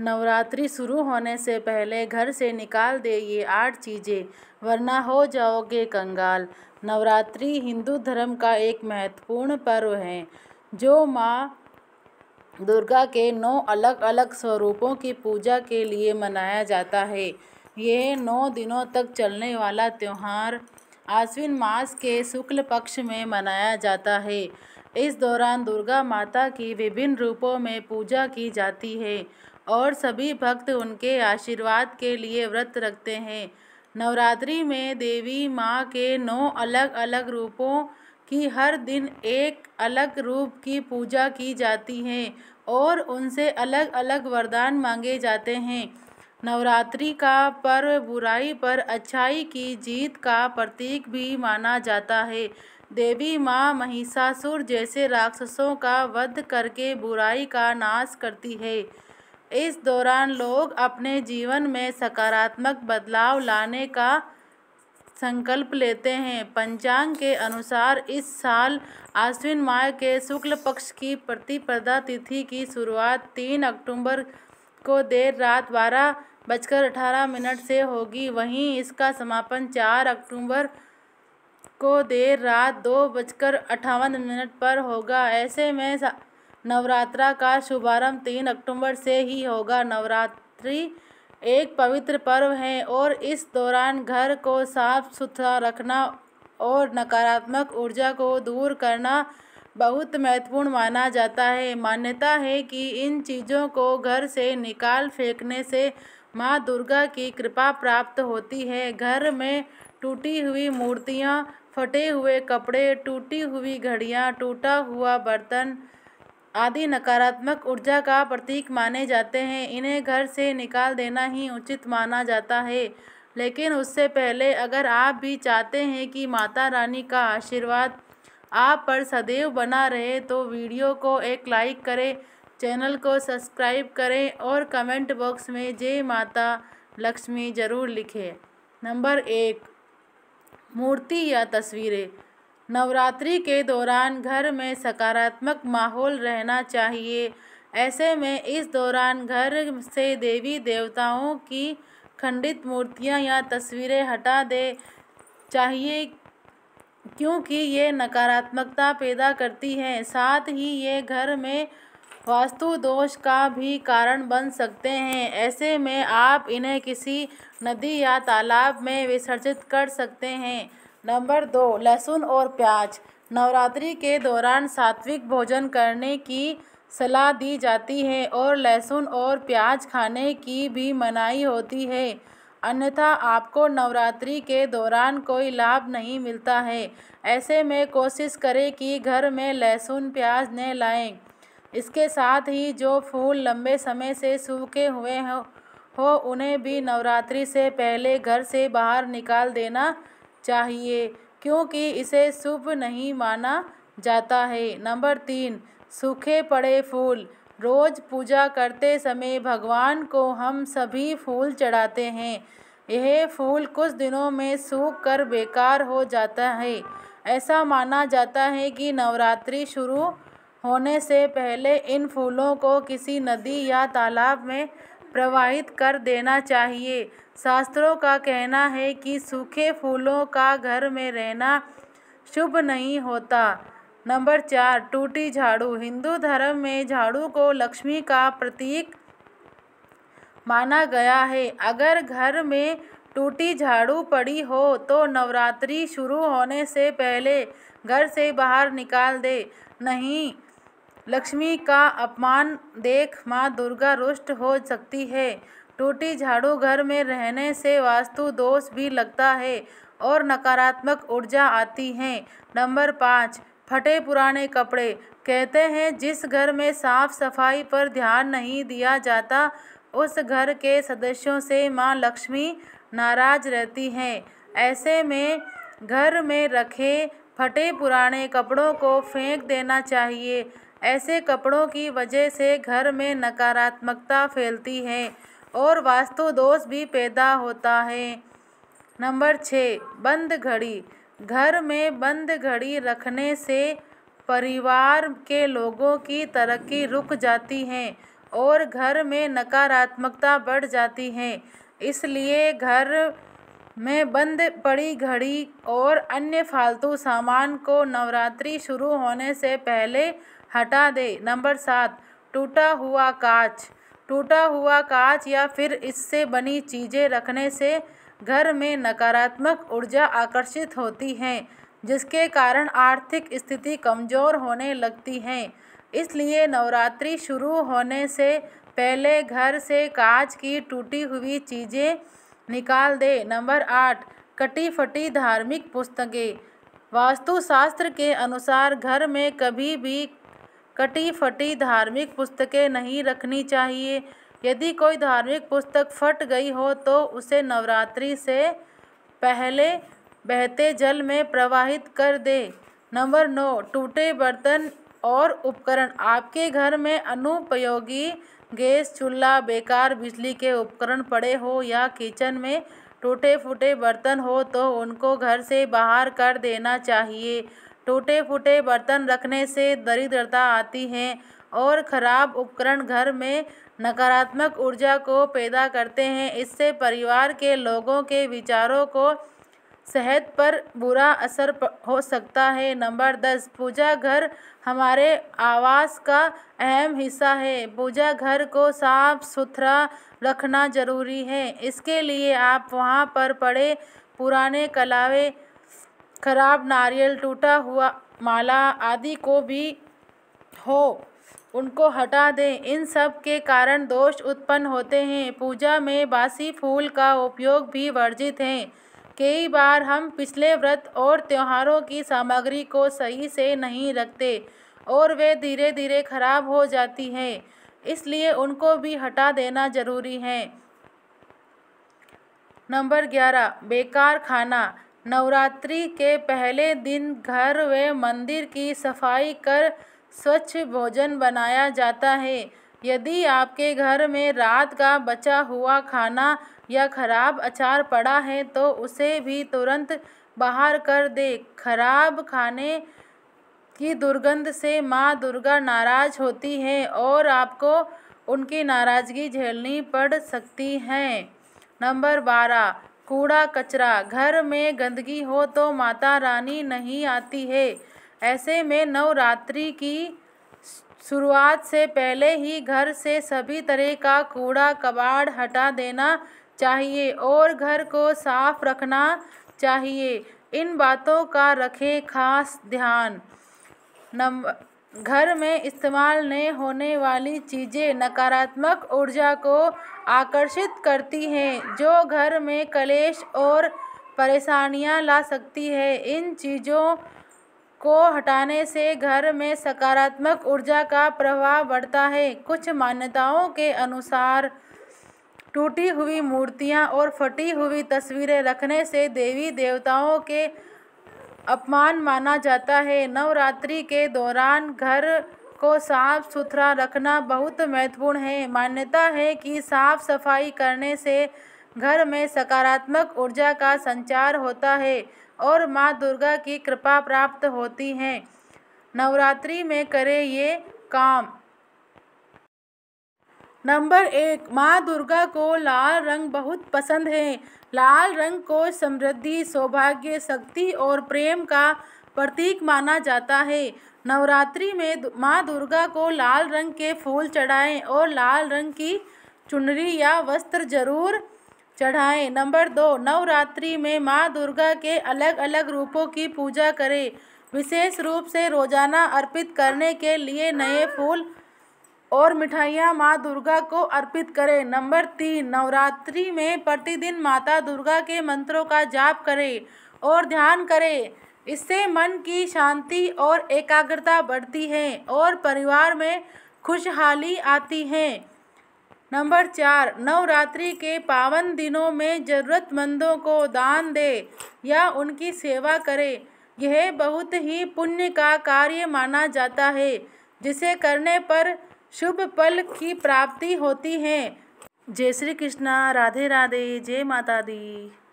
नवरात्रि शुरू होने से पहले घर से निकाल दे ये आठ चीज़ें वरना हो जाओगे कंगाल नवरात्रि हिंदू धर्म का एक महत्वपूर्ण पर्व है जो माँ दुर्गा के नौ अलग अलग स्वरूपों की पूजा के लिए मनाया जाता है यह नौ दिनों तक चलने वाला त्यौहार आश्विन मास के शुक्ल पक्ष में मनाया जाता है इस दौरान दुर्गा माता की विभिन्न रूपों में पूजा की जाती है और सभी भक्त उनके आशीर्वाद के लिए व्रत रखते हैं नवरात्रि में देवी माँ के नौ अलग अलग रूपों की हर दिन एक अलग रूप की पूजा की जाती है और उनसे अलग अलग वरदान मांगे जाते हैं नवरात्रि का पर्व बुराई पर अच्छाई की जीत का प्रतीक भी माना जाता है देवी माँ महिषासुर जैसे राक्षसों का वध करके बुराई का नाश करती है इस दौरान लोग अपने जीवन में सकारात्मक बदलाव लाने का संकल्प लेते हैं पंचांग के अनुसार इस साल आश्विन माह के शुक्ल पक्ष की प्रतिपदा तिथि की शुरुआत तीन अक्टूबर को देर रात बारह बजकर अठारह मिनट से होगी वहीं इसका समापन चार अक्टूबर को देर रात दो बजकर अट्ठावन मिनट पर होगा ऐसे में नवरात्रा का शुभारंभ तीन अक्टूबर से ही होगा नवरात्रि एक पवित्र पर्व है और इस दौरान घर को साफ सुथरा रखना और नकारात्मक ऊर्जा को दूर करना बहुत महत्वपूर्ण माना जाता है मान्यता है कि इन चीज़ों को घर से निकाल फेंकने से माँ दुर्गा की कृपा प्राप्त होती है घर में टूटी हुई मूर्तियाँ फटे हुए कपड़े टूटी हुई घड़ियाँ टूटा हुआ बर्तन आदि नकारात्मक ऊर्जा का प्रतीक माने जाते हैं इन्हें घर से निकाल देना ही उचित माना जाता है लेकिन उससे पहले अगर आप भी चाहते हैं कि माता रानी का आशीर्वाद आप पर सदैव बना रहे तो वीडियो को एक लाइक करें चैनल को सब्सक्राइब करें और कमेंट बॉक्स में जय माता लक्ष्मी ज़रूर लिखें नंबर एक मूर्ति या तस्वीरें नवरात्रि के दौरान घर में सकारात्मक माहौल रहना चाहिए ऐसे में इस दौरान घर से देवी देवताओं की खंडित मूर्तियां या तस्वीरें हटा दे चाहिए क्योंकि ये नकारात्मकता पैदा करती है साथ ही ये घर में वास्तु दोष का भी कारण बन सकते हैं ऐसे में आप इन्हें किसी नदी या तालाब में विसर्जित कर सकते हैं नंबर दो लहसुन और प्याज नवरात्रि के दौरान सात्विक भोजन करने की सलाह दी जाती है और लहसुन और प्याज खाने की भी मनाही होती है अन्यथा आपको नवरात्रि के दौरान कोई लाभ नहीं मिलता है ऐसे में कोशिश करें कि घर में लहसुन प्याज न लाएं इसके साथ ही जो फूल लंबे समय से सूखे हुए हो, हो उन्हें भी नवरात्रि से पहले घर से बाहर निकाल देना चाहिए क्योंकि इसे शुभ नहीं माना जाता है नंबर तीन सूखे पड़े फूल रोज़ पूजा करते समय भगवान को हम सभी फूल चढ़ाते हैं यह फूल कुछ दिनों में सूख कर बेकार हो जाता है ऐसा माना जाता है कि नवरात्रि शुरू होने से पहले इन फूलों को किसी नदी या तालाब में प्रवाहित कर देना चाहिए शास्त्रों का कहना है कि सूखे फूलों का घर में रहना शुभ नहीं होता नंबर चार टूटी झाड़ू हिंदू धर्म में झाड़ू को लक्ष्मी का प्रतीक माना गया है अगर घर में टूटी झाड़ू पड़ी हो तो नवरात्रि शुरू होने से पहले घर से बाहर निकाल दे नहीं लक्ष्मी का अपमान देख माँ दुर्गा रुष्ट हो सकती है टूटी झाड़ू घर में रहने से वास्तु दोष भी लगता है और नकारात्मक ऊर्जा आती है नंबर पाँच फटे पुराने कपड़े कहते हैं जिस घर में साफ सफाई पर ध्यान नहीं दिया जाता उस घर के सदस्यों से माँ लक्ष्मी नाराज रहती हैं ऐसे में घर में रखे फटे पुराने कपड़ों को फेंक देना चाहिए ऐसे कपड़ों की वजह से घर में नकारात्मकता फैलती है और वास्तु दोष भी पैदा होता है नंबर छः बंद घड़ी घर में बंद घड़ी रखने से परिवार के लोगों की तरक्की रुक जाती है और घर में नकारात्मकता बढ़ जाती है इसलिए घर में बंद पड़ी घड़ी और अन्य फालतू सामान को नवरात्रि शुरू होने से पहले हटा दे नंबर सात टूटा हुआ कांच टूटा हुआ कांच या फिर इससे बनी चीज़ें रखने से घर में नकारात्मक ऊर्जा आकर्षित होती है जिसके कारण आर्थिक स्थिति कमज़ोर होने लगती है इसलिए नवरात्रि शुरू होने से पहले घर से कांच की टूटी हुई चीज़ें निकाल दें नंबर आठ कटी फटी धार्मिक पुस्तकें वास्तुशास्त्र के अनुसार घर में कभी भी कटी फटी धार्मिक पुस्तकें नहीं रखनी चाहिए यदि कोई धार्मिक पुस्तक फट गई हो तो उसे नवरात्रि से पहले बहते जल में प्रवाहित कर दे नंबर नौ टूटे बर्तन और उपकरण आपके घर में अनुपयोगी गैस चूल्हा बेकार बिजली के उपकरण पड़े हो या किचन में टूटे फूटे बर्तन हो तो उनको घर से बाहर कर देना चाहिए टूटे फूटे बर्तन रखने से दरिद्रता आती है और खराब उपकरण घर में नकारात्मक ऊर्जा को पैदा करते हैं इससे परिवार के लोगों के विचारों को सेहत पर बुरा असर हो सकता है नंबर दस पूजा घर हमारे आवास का अहम हिस्सा है पूजा घर को साफ सुथरा रखना ज़रूरी है इसके लिए आप वहाँ पर पड़े पुराने कलावे खराब नारियल टूटा हुआ माला आदि को भी हो उनको हटा दें इन सब के कारण दोष उत्पन्न होते हैं पूजा में बासी फूल का उपयोग भी वर्जित है कई बार हम पिछले व्रत और त्योहारों की सामग्री को सही से नहीं रखते और वे धीरे धीरे खराब हो जाती हैं इसलिए उनको भी हटा देना ज़रूरी है नंबर ग्यारह बेकार खाना नवरात्रि के पहले दिन घर व मंदिर की सफाई कर स्वच्छ भोजन बनाया जाता है यदि आपके घर में रात का बचा हुआ खाना या खराब अचार पड़ा है तो उसे भी तुरंत बाहर कर दे खराब खाने की दुर्गंध से माँ दुर्गा नाराज होती है और आपको उनकी नाराज़गी झेलनी पड़ सकती है नंबर बारह कूड़ा कचरा घर में गंदगी हो तो माता रानी नहीं आती है ऐसे में नवरात्रि की शुरुआत से पहले ही घर से सभी तरह का कूड़ा कबाड़ हटा देना चाहिए और घर को साफ रखना चाहिए इन बातों का रखें खास ध्यान नंबर घर में इस्तेमाल नहीं होने वाली चीजें नकारात्मक ऊर्जा को आकर्षित करती हैं जो घर में कलेश और परेशानियां ला सकती है इन चीज़ों को हटाने से घर में सकारात्मक ऊर्जा का प्रभाव बढ़ता है कुछ मान्यताओं के अनुसार टूटी हुई मूर्तियां और फटी हुई तस्वीरें रखने से देवी देवताओं के अपमान माना जाता है नवरात्रि के दौरान घर को साफ सुथरा रखना बहुत महत्वपूर्ण है मान्यता है कि साफ सफाई करने से घर में सकारात्मक ऊर्जा का संचार होता है और माँ दुर्गा की कृपा प्राप्त होती है नवरात्रि में करें ये काम नंबर एक माँ दुर्गा को लाल रंग बहुत पसंद है लाल रंग को समृद्धि सौभाग्य शक्ति और प्रेम का प्रतीक माना जाता है नवरात्रि में माँ दुर्गा को लाल रंग के फूल चढ़ाएं और लाल रंग की चुनरी या वस्त्र जरूर चढ़ाएं नंबर दो नवरात्रि में माँ दुर्गा के अलग अलग रूपों की पूजा करें विशेष रूप से रोजाना अर्पित करने के लिए नए फूल और मिठाइयाँ माँ दुर्गा को अर्पित करें नंबर तीन नवरात्रि में प्रतिदिन माता दुर्गा के मंत्रों का जाप करें और ध्यान करें इससे मन की शांति और एकाग्रता बढ़ती है और परिवार में खुशहाली आती है नंबर चार नवरात्रि के पावन दिनों में ज़रूरतमंदों को दान दे या उनकी सेवा करें यह बहुत ही पुण्य का कार्य माना जाता है जिसे करने पर शुभ पल की प्राप्ति होती है जय श्री कृष्णा राधे राधे जय माता दी